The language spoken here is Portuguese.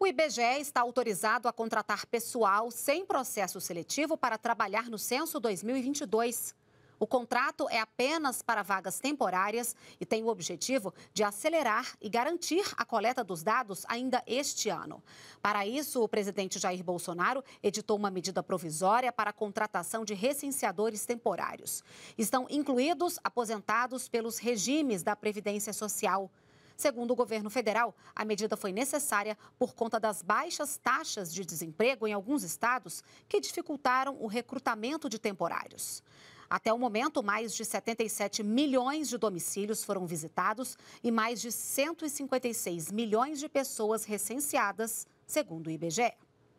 O IBGE está autorizado a contratar pessoal sem processo seletivo para trabalhar no censo 2022. O contrato é apenas para vagas temporárias e tem o objetivo de acelerar e garantir a coleta dos dados ainda este ano. Para isso, o presidente Jair Bolsonaro editou uma medida provisória para a contratação de recenseadores temporários. Estão incluídos aposentados pelos regimes da Previdência Social. Segundo o governo federal, a medida foi necessária por conta das baixas taxas de desemprego em alguns estados que dificultaram o recrutamento de temporários. Até o momento, mais de 77 milhões de domicílios foram visitados e mais de 156 milhões de pessoas recenseadas, segundo o IBGE.